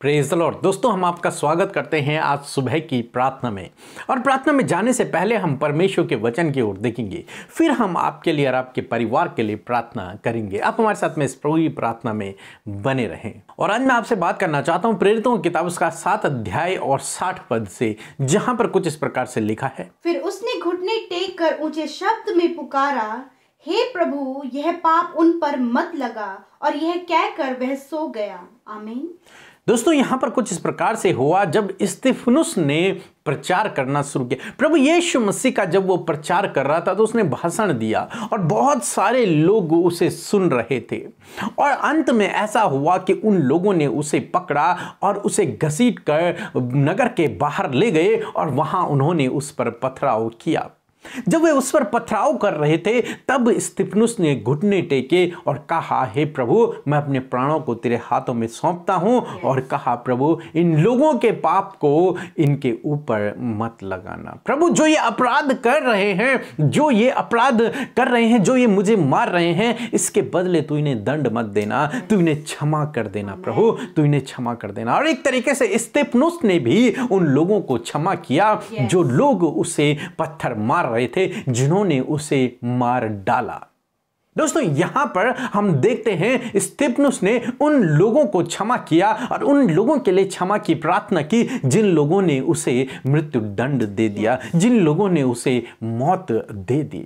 Praise the Lord दोस्तों हम आपका स्वागत करते हैं आज सुबह की प्रार्थना में और प्रार्थना में जाने से पहले हम परमेश्वर के वचन की ओर देखेंगे फिर हम आपके लिए और आपके परिवार के लिए प्रार्थना करेंगे आप हमारे साथ में इस पूरी प्रार्थना में बने रहें और आज मैं आपसे बात करना चाहता हूँ प्रेरितों की किताब उसका सात अध्याय और साठ पद से जहाँ पर कुछ इस प्रकार से लिखा है फिर उसने घुटने टेक कर ऊंचे शब्द में पुकारा हे प्रभु यह पाप उन पर मत लगा और यह कहकर वह सो गया आमीन दोस्तों यहाँ पर कुछ इस प्रकार से हुआ जब इस्तीफनुस ने प्रचार करना शुरू किया प्रभु यीशु मसीह का जब वो प्रचार कर रहा था तो उसने भाषण दिया और बहुत सारे लोग उसे सुन रहे थे और अंत में ऐसा हुआ कि उन लोगों ने उसे पकड़ा और उसे घसीट कर नगर के बाहर ले गए और वहां उन्होंने उस पर पथराव किया जब वे उस पर पथराव कर रहे थे तब स्तिपनुस ने घुटने टेके और कहा हे प्रभु मैं अपने प्राणों को तेरे हाथों में सौंपता हूँ और कहा प्रभु इन लोगों के पाप को इनके ऊपर मत लगाना प्रभु जो ये अपराध कर रहे हैं जो ये अपराध कर रहे हैं जो ये मुझे मार रहे हैं इसके बदले तू इन्हें दंड मत देना तू इन्हें क्षमा कर देना प्रभु तू इन्हें क्षमा कर देना और एक तरीके से स्तिपनुस ने भी उन लोगों को क्षमा किया जो लोग उसे पत्थर मार रहे रहे थे जिन्होंने उसे मार डाला दोस्तों यहां पर हम देखते हैं स्टिपनुस ने उन लोगों को क्षमा किया और उन लोगों के लिए क्षमा की प्रार्थना की जिन लोगों ने उसे मृत्यु दंड दे दिया जिन लोगों ने उसे मौत दे दी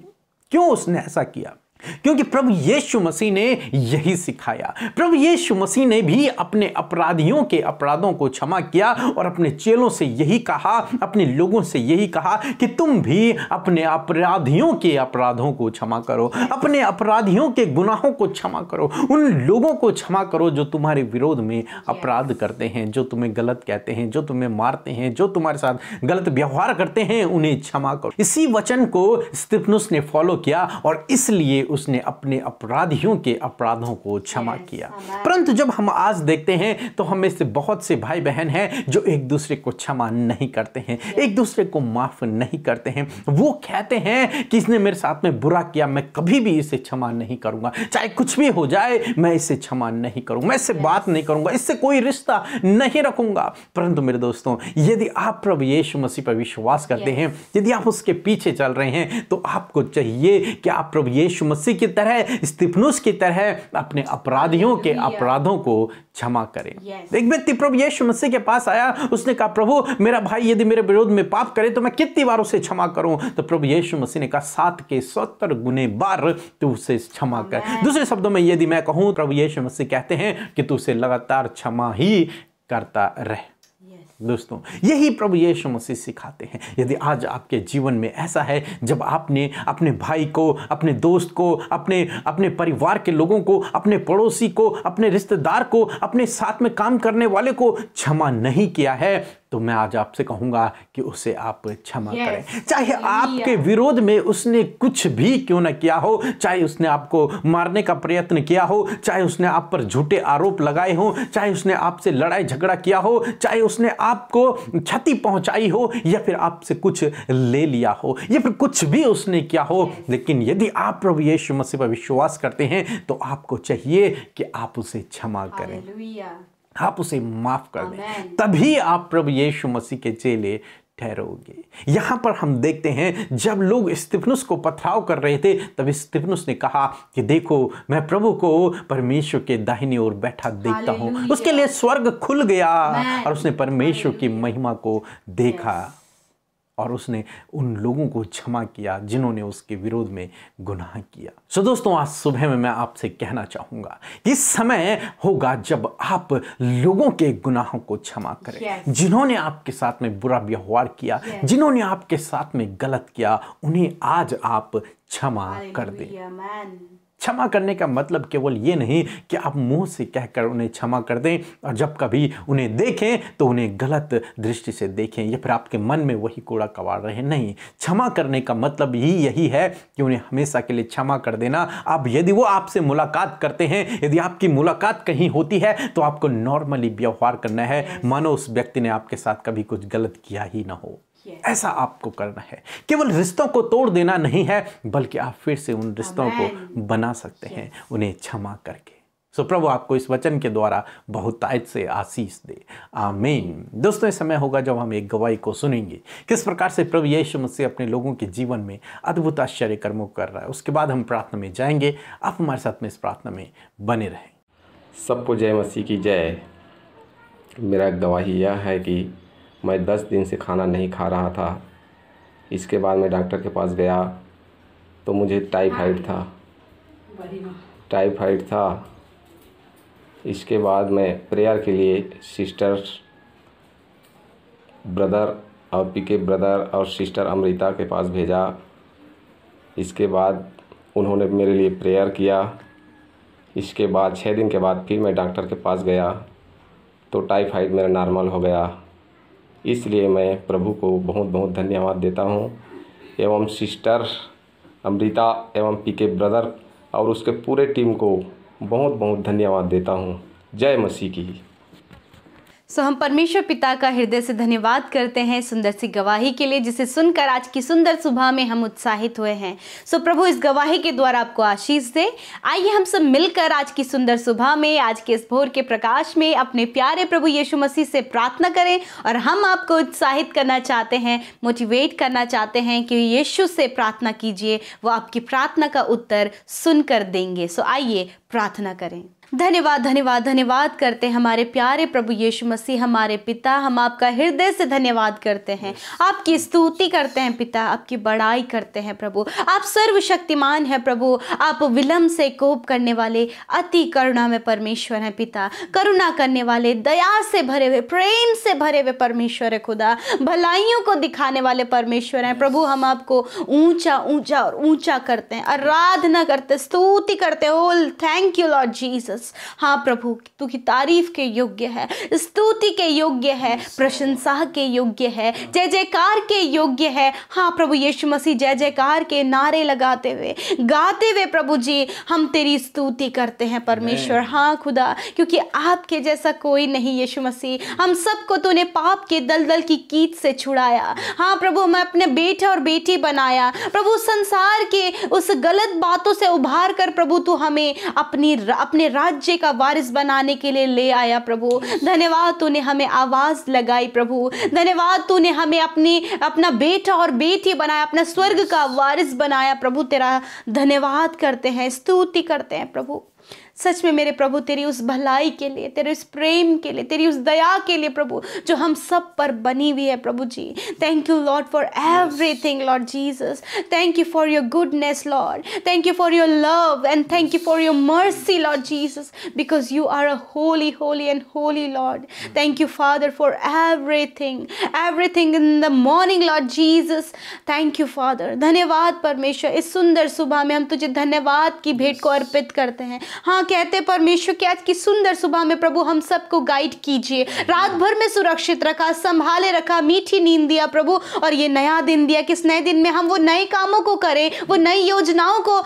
क्यों उसने ऐसा किया क्योंकि प्रभु यीशु मसीह ने यही सिखाया प्रभु यीशु मसीह ने भी अपने अपराधियों के अपराधों को क्षमा किया और अपने चेलों से यही कहा अपने लोगों से यही कहा कि तुम भी अपने अपराधियों के अपराधों को क्षमा करो अपने अपराधियों के गुनाहों को क्षमा करो उन लोगों को क्षमा करो जो तुम्हारे विरोध में अपराध करते हैं जो तुम्हें गलत कहते हैं जो तुम्हें मारते हैं जो तुम्हारे साथ गलत व्यवहार करते हैं उन्हें क्षमा करो इसी वचन को स्टिफनुस ने फॉलो किया और इसलिए उसने अपने अपराधियों के अपराधों को क्षमा किया परंतु जब हम आज देखते हैं तो हमें से बहुत से भाई बहन हैं जो एक दूसरे को क्षमा नहीं करते हैं एक दूसरे को माफ नहीं करते हैं वो कहते हैं कि इसने मेरे साथ में बुरा किया मैं कभी भी इसे क्षमा नहीं करूँगा चाहे कुछ भी हो जाए मैं इसे क्षमा नहीं करूँगा मैं इससे बात नहीं करूँगा इससे कोई रिश्ता नहीं रखूंगा परंतु मेरे दोस्तों यदि आप प्रभु यीशु मसीह पर विश्वास करते हैं यदि आप उसके पीछे चल रहे हैं तो आपको चाहिए कि आप प्रभु यीशु मसीह मसीह की तरह स्तिफनुस की तरह अपने अपराधियों के अपराधों को क्षमा करें एक व्यक्ति प्रभु यीशु मसीह के पास आया उसने कहा प्रभु मेरा भाई यदि मेरे विरोध में पाप करे तो मैं कितनी बार उसे क्षमा करूं तो प्रभु यीशु मसीह ने कहा सात के सत्तर गुने बार तू उसे क्षमा कर दूसरे शब्दों में यदि मैं कहूं प्रभु यीशु मसीह कहते हैं कि तू उसे लगातार क्षमा ही करता रहे दोस्तों यही प्रभु यीशु मसीह सिखाते हैं यदि आज आपके जीवन में ऐसा है जब आपने अपने भाई को अपने दोस्त को अपने अपने परिवार के लोगों को अपने पड़ोसी को अपने रिश्तेदार को अपने साथ में काम करने वाले को क्षमा नहीं किया है तो मैं आज आपसे कहूँगा कि उसे आप क्षमा yes. करें चाहे आपके विरोध में उसने कुछ भी क्यों ना किया हो चाहे उसने आपको मारने का प्रयत्न किया हो चाहे उसने आप पर झूठे आरोप लगाए हो चाहे उसने आपसे लड़ाई झगड़ा किया हो चाहे उसने आपको क्षति पहुंचाई हो या फिर आपसे कुछ ले लिया हो या फिर कुछ भी उसने किया हो लेकिन यदि आप प्रभु यीशु मसीह पर विश्वास करते हैं तो आपको चाहिए कि आप उसे क्षमा करें आप उसे माफ कर दें तभी आप प्रभु यीशु मसीह के चेले ठहरोगे यहां पर हम देखते हैं जब लोग स्तिफनुस को पथराव कर रहे थे तब स्तिफनुस ने कहा कि देखो मैं प्रभु को परमेश्वर के दाहिनी ओर बैठा देखता हूं उसके लिए स्वर्ग खुल गया और उसने परमेश्वर की महिमा को देखा और उसने उन लोगों को क्षमा किया जिन्होंने उसके विरोध में गुनाह किया सो so दोस्तों आज सुबह में मैं आपसे कहना चाहूंगा कि समय होगा जब आप लोगों के गुनाहों को क्षमा करें yes. जिन्होंने आपके साथ में बुरा व्यवहार किया yes. जिन्होंने आपके साथ में गलत किया उन्हें आज आप क्षमा कर दें क्षमा करने का मतलब केवल ये नहीं कि आप मुंह से कहकर उन्हें क्षमा कर दें और जब कभी उन्हें देखें तो उन्हें गलत दृष्टि से देखें या फिर आपके मन में वही कूड़ा कबाड़ रहे नहीं क्षमा करने का मतलब ही यही है कि उन्हें हमेशा के लिए क्षमा कर देना आप यदि वो आपसे मुलाकात करते हैं यदि आपकी मुलाकात कहीं होती है तो आपको नॉर्मली व्यवहार करना है मानो उस व्यक्ति ने आपके साथ कभी कुछ गलत किया ही ना हो ऐसा आपको करना है केवल रिश्तों को तोड़ देना नहीं है बल्कि आप फिर से उन रिश्तों को बना सकते हैं उन्हें क्षमा करके सो so, प्रभु आपको इस वचन के द्वारा बहुतायत से आशीष दे आमीन दोस्तों इस समय होगा जब हम एक गवाही को सुनेंगे किस प्रकार से प्रभु यीशु मसीह अपने लोगों के जीवन में अद्भुत आश्चर्य कर्मों कर रहा है उसके बाद हम प्रार्थना में जाएंगे आप हमारे साथ में इस प्रार्थना में बने रहें सबको जय मसीह की जय मेरा गवाही यह है कि मैं दस दिन से खाना नहीं खा रहा था इसके बाद मैं डॉक्टर के पास गया तो मुझे टाइफाइड था टाइफाइड था इसके बाद मैं प्रेयर के लिए सिस्टर्स ब्रदर और पी के ब्रदर और सिस्टर अमृता के पास भेजा इसके बाद उन्होंने मेरे लिए प्रेयर किया इसके बाद छः दिन के बाद फिर मैं डॉक्टर के पास गया तो टाइफाइड मेरा नॉर्मल हो गया इसलिए मैं प्रभु को बहुत बहुत धन्यवाद देता हूँ एवं सिस्टर अमृता एवं पी के ब्रदर और उसके पूरे टीम को बहुत बहुत धन्यवाद देता हूँ जय मसीह की सो हम परमेश्वर पिता का हृदय से धन्यवाद करते हैं सुंदर सी गवाही के लिए जिसे सुनकर आज की सुंदर सुबह में हम उत्साहित हुए हैं सो प्रभु इस गवाही के द्वारा आपको आशीष दे आइए हम सब मिलकर आज की सुंदर सुबह में आज के इस भोर के प्रकाश में अपने प्यारे प्रभु यीशु मसीह से प्रार्थना करें और हम आपको उत्साहित करना चाहते हैं मोटिवेट करना चाहते हैं कि यीशु से प्रार्थना कीजिए वो आपकी प्रार्थना का उत्तर सुनकर देंगे सो आइए प्रार्थना करें धन्यवाद धन्यवाद धन्यवाद करते हैं हमारे प्यारे प्रभु यीशु मसीह हमारे पिता हम आपका हृदय से धन्यवाद करते हैं आपकी स्तुति करते हैं पिता आपकी बड़ाई करते हैं प्रभु आप सर्वशक्तिमान हैं प्रभु आप विलम्ब से कोप करने वाले अति करुणा में परमेश्वर हैं पिता करुणा करने वाले दया से भरे हुए प्रेम से भरे हुए परमेश्वर है खुदा भलाइयों को दिखाने वाले परमेश्वर हैं प्रभु हम आपको ऊंचा ऊंचा और ऊंचा करते हैं आराधना करते स्तुति करते हो thank you Lord Jesus peoples हाँ प्रभु तू की तारीफ के योग्य है स्तुति के योग्य है प्रशंसा के योग्य है हाँ। जय जयकार के योग्य है हाँ प्रभु यीशु मसीह जय जयकार के नारे लगाते हुए गाते हुए प्रभु जी हम तेरी स्तुति करते हैं परमेश्वर हाँ खुदा क्योंकि आपके जैसा कोई नहीं यीशु मसीह हम सबको तूने पाप के दलदल की कीट से छुड़ाया हाँ प्रभु हमें अपने बेटा और बेटी बनाया प्रभु संसार के उस गलत बातों से उभार कर प्रभु तू हमें अपनी अपने राज राज्य का वारिस बनाने के लिए ले आया प्रभु धन्यवाद तूने हमें आवाज़ लगाई प्रभु धन्यवाद तूने हमें अपने अपना बेटा और बेटी बनाया अपना स्वर्ग का वारिस बनाया प्रभु तेरा धन्यवाद करते हैं स्तुति करते हैं प्रभु सच में मेरे प्रभु तेरी उस भलाई के लिए तेरे उस प्रेम के लिए तेरी उस दया के लिए प्रभु जो हम सब पर बनी हुई है प्रभु जी thank you Lord for everything Lord Jesus thank you for your goodness Lord thank you for your love and thank you for your mercy Lord Jesus because you are a holy holy and holy Lord thank you father for everything everything in the morning Lord Jesus thank you father धन्यवाद परमेश्वर इस सुंदर सुबह में हम तुझे धन्यवाद की भेंट को अर्पित करते हैं हाँ कहते परमेश्वर की आज की सुंदर सुबह में प्रभु हम सबको गाइड कीजिए रात भर में सुरक्षित रखा संभाले रखा मीठी नींद दिया प्रभु और ये नया दिन दिया किस नए दिन में हम वो नए कामों को करें वो नई योजनाओं को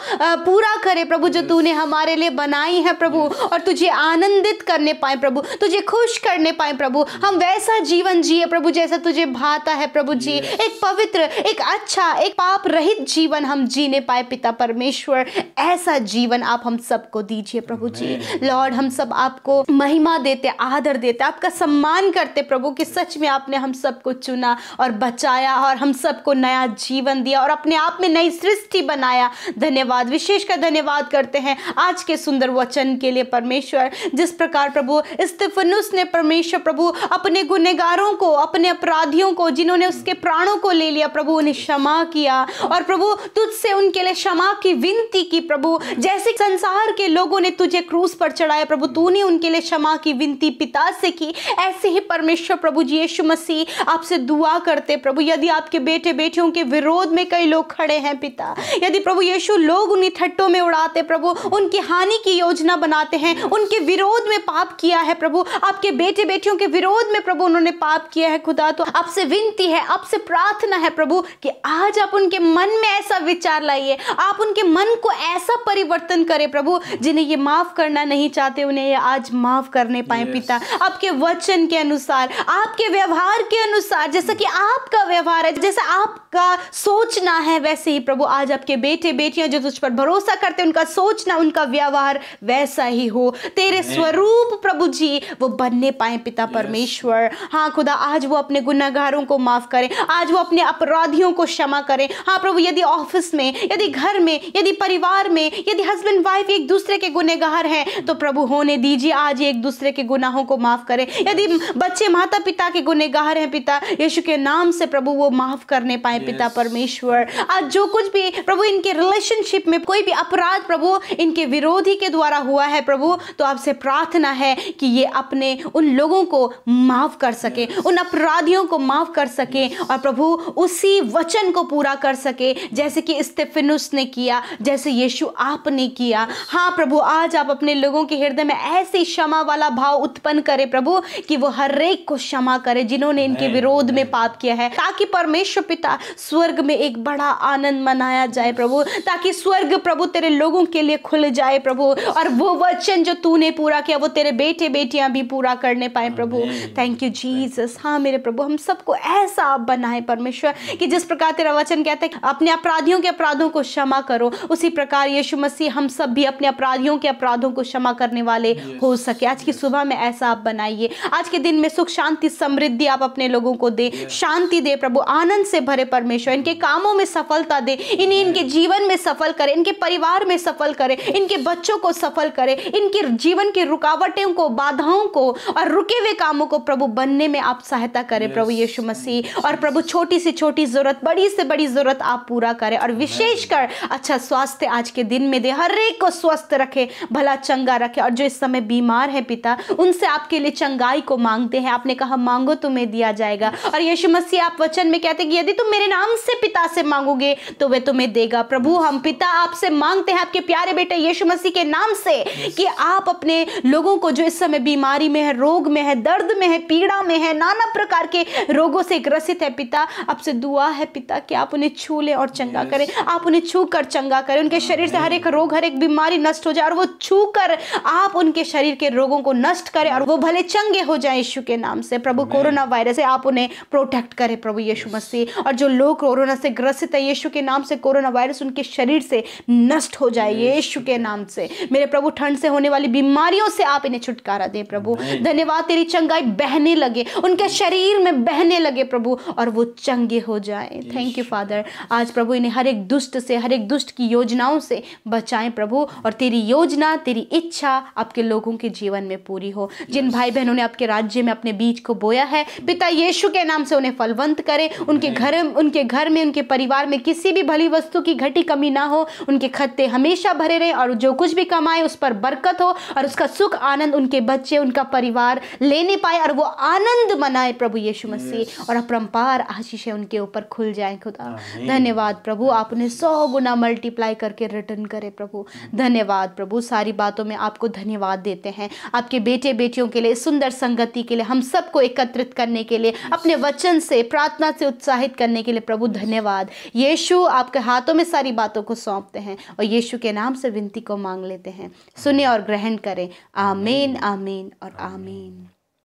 पूरा करें प्रभु जो तूने हमारे लिए बनाई है प्रभु और तुझे आनंदित करने पाए प्रभु तुझे खुश करने पाए प्रभु हम वैसा जीवन जिए प्रभु जैसा तुझे भाता है प्रभु जी एक पवित्र एक अच्छा एक पाप रहित जीवन हम जीने पाए पिता परमेश्वर ऐसा जीवन आप हम सबको दीजिए प्रभु जी लॉर्ड हम सब आपको महिमा देते आदर देते आपका सम्मान करते प्रभु कि सच में आपने हम सबको चुना और बचाया और हम सबको नया जीवन दिया और अपने आप में नई सृष्टि बनाया धन्यवाद विशेष का धन्यवाद करते हैं आज के सुंदर वचन के लिए परमेश्वर जिस प्रकार प्रभु स्तफनुस ने परमेश्वर प्रभु अपने गुनेगारों को अपने अपराधियों को जिन्होंने उसके प्राणों को ले लिया प्रभु उन्हें क्षमा किया और प्रभु तुझसे उनके लिए क्षमा की विनती की प्रभु जैसे संसार के लोगों ने तुझे क्रूस पर चढ़ाया प्रभु तूने उनके लिए क्षमा की विनती पिता से की ऐसे ही परमेश्वर प्रभु जी यीशु मसीह आपसे दुआ करते प्रभु यदि आपके बेटे बेटियों के विरोध में कई लोग खड़े हैं पिता यदि प्रभु यीशु लोग उन्हें ठट्टों में उड़ाते प्रभु उनकी हानि की योजना बनाते हैं उनके विरोध में पाप किया है प्रभु आपके बेटे बेटियों के विरोध में प्रभु उन्होंने पाप किया है खुदा तो आपसे विनती है आपसे प्रार्थना है प्रभु कि आज आप उनके मन में ऐसा विचार लाइए आप उनके मन को ऐसा परिवर्तन करें प्रभु जिन्हें ये माफ़ करना नहीं चाहते उन्हें आज माफ़ करने पाए yes. पिता आपके वचन के अनुसार आपके व्यवहार के अनुसार जैसा कि आपका व्यवहार है जैसा आपका सोचना है वैसे ही प्रभु आज आपके बेटे बेटियां जो तुझ पर भरोसा करते उनका सोचना उनका व्यवहार वैसा ही हो तेरे स्वरूप प्रभु जी वो बनने पाए पिता yes. परमेश्वर हाँ खुदा आज वो अपने गुनागारों को माफ़ करें आज वो अपने अपराधियों को क्षमा करें हाँ प्रभु यदि ऑफिस में यदि घर में यदि परिवार में यदि हस्बैंड वाइफ एक दूसरे के गुने बेगहर हैं तो प्रभु होने दीजिए आज एक दूसरे के गुनाहों को माफ़ करें यदि बच्चे माता पिता के गुनेगार हैं पिता यीशु के नाम से प्रभु वो माफ़ करने पाए पिता परमेश्वर आज जो कुछ भी प्रभु इनके रिलेशनशिप में कोई भी अपराध प्रभु इनके विरोधी के द्वारा हुआ है प्रभु तो आपसे प्रार्थना है कि ये अपने उन लोगों को माफ़ कर सके उन अपराधियों को माफ़ कर सके और प्रभु उसी वचन को पूरा कर सके जैसे कि इस्तेफिनुस ने किया जैसे यीशु आपने किया हाँ प्रभु आप आज आप अपने लोगों के हृदय में ऐसे क्षमा वाला भाव उत्पन्न करे प्रभु कि वो हर एक को क्षमा करे जिन्होंने इनके विरोध में पाप किया है ताकि परमेश्वर पिता स्वर्ग में एक बड़ा आनंद मनाया जाए प्रभु ताकि स्वर्ग प्रभु तेरे लोगों के लिए खुल जाए प्रभु और वो वचन जो तूने पूरा किया वो तेरे बेटे बेटियां भी पूरा करने पाए प्रभु थैंक यू जीसस हाँ मेरे प्रभु हम सबको ऐसा आप बनाए परमेश्वर कि जिस प्रकार तेरा वचन कहता है अपने अपराधियों के अपराधों को क्षमा करो उसी प्रकार यीशु मसीह हम सब भी अपने अपराधियों के अपराधों को क्षमा करने वाले हो सके आज की सुबह में ऐसा आप बनाइए आज के दिन में सुख शांति समृद्धि आप अपने लोगों को दे शांति दे प्रभु आनंद से भरे परमेश्वर इनके hmm. कामों में सफलता दे इन्हें इनके जीवन में सफल करे इनके परिवार में सफल करे इनके बच्चों को सफल करे इनके जीवन की रुकावटों को बाधाओं को और रुके हुए कामों को प्रभु बनने में आप सहायता करें प्रभु यीशु मसीह और प्रभु छोटी से छोटी जरूरत बड़ी से बड़ी जरूरत आप पूरा करें और विशेषकर अच्छा स्वास्थ्य आज के दिन में दे हर एक को स्वस्थ रखे भला चंगा रखे और जो इस समय बीमार है पिता उनसे आपके लिए चंगाई को मांगते हैं आपने कहा मांगो तुम्हें दिया जाएगा और यीशु मसीह आप वचन में कहते हैं कि यदि तुम मेरे नाम से पिता से मांगोगे तो वे तुम्हें देगा प्रभु हम पिता आपसे मांगते हैं आपके प्यारे बेटे यीशु मसीह के नाम से कि आप अपने लोगों को जो इस समय बीमारी में है रोग में है दर्द में है पीड़ा में है नाना प्रकार के रोगों से ग्रसित है पिता आपसे दुआ है पिता कि आप उन्हें छू लें और चंगा करें आप उन्हें छू कर चंगा करें उनके शरीर से हर एक रोग हर एक बीमारी नष्ट हो जाए और वो छू कर आप उनके शरीर के रोगों को नष्ट करें और वो भले चंगे हो जाए यीशु के नाम से प्रभु कोरोना वायरस से आप उन्हें प्रोटेक्ट करें प्रभु यीशु मसीह और जो लोग कोरोना से ग्रसित है यीशु के नाम से कोरोना वायरस उनके शरीर से नष्ट हो जाए यीशु के नाम से मेरे प्रभु ठंड से होने वाली बीमारियों से आप इन्हें छुटकारा दें प्रभु धन्यवाद तेरी चंगाई बहने लगे उनके शरीर में बहने लगे प्रभु और वो चंगे हो जाए थैंक यू फादर आज प्रभु इन्हें हर एक दुष्ट से हर एक दुष्ट की योजनाओं से बचाएं प्रभु और तेरी योजना योजना तेरी इच्छा आपके लोगों के जीवन में पूरी हो जिन भाई बहनों ने आपके राज्य में अपने बीज को बोया है पिता यीशु के नाम से उन्हें फलवंत करे उनके घर उनके घर में उनके परिवार में किसी भी भली वस्तु की घटी कमी ना हो उनके खत्ते हमेशा भरे रहे और जो कुछ भी कमाए उस पर बरकत हो और उसका सुख आनंद उनके बच्चे उनका परिवार लेने पाए और वो आनंद मनाए प्रभु यीशु मसीह और अपरम्पार आशीषें उनके ऊपर खुल जाए खुदा धन्यवाद प्रभु आप उन्हें सौ गुना मल्टीप्लाई करके रिटर्न करे प्रभु धन्यवाद प्रभु सारी बातों में आपको धन्यवाद देते हैं आपके बेटे बेटियों के लिए सुंदर संगति के लिए हम सबको एकत्रित करने के लिए अपने वचन से प्रार्थना से उत्साहित करने के लिए प्रभु धन्यवाद यीशु आपके हाथों में सारी बातों को सौंपते हैं और यीशु के नाम से विनती को मांग लेते हैं सुने और ग्रहण करें आमीन आमीन और आमीन